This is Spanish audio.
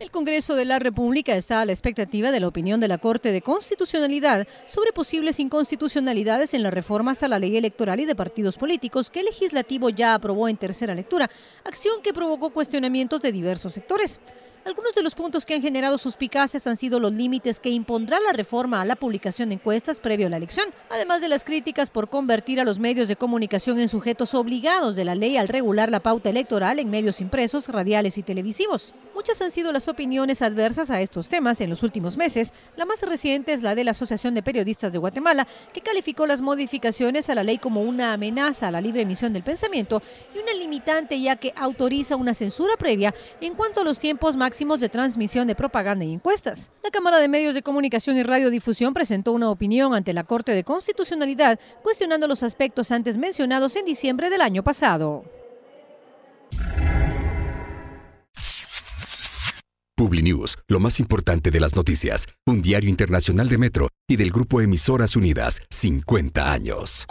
El Congreso de la República está a la expectativa de la opinión de la Corte de Constitucionalidad sobre posibles inconstitucionalidades en las reformas a la ley electoral y de partidos políticos que el legislativo ya aprobó en tercera lectura, acción que provocó cuestionamientos de diversos sectores. Algunos de los puntos que han generado suspicaces han sido los límites que impondrá la reforma a la publicación de encuestas previo a la elección, además de las críticas por convertir a los medios de comunicación en sujetos obligados de la ley al regular la pauta electoral en medios impresos, radiales y televisivos. Muchas han sido las opiniones adversas a estos temas en los últimos meses. La más reciente es la de la Asociación de Periodistas de Guatemala, que calificó las modificaciones a la ley como una amenaza a la libre emisión del pensamiento y una limitante ya que autoriza una censura previa en cuanto a los tiempos más máximos de transmisión de propaganda y encuestas. La Cámara de Medios de Comunicación y Radiodifusión presentó una opinión ante la Corte de Constitucionalidad cuestionando los aspectos antes mencionados en diciembre del año pasado. PubliNews, lo más importante de las noticias, un diario internacional de Metro y del grupo Emisoras Unidas, 50 años.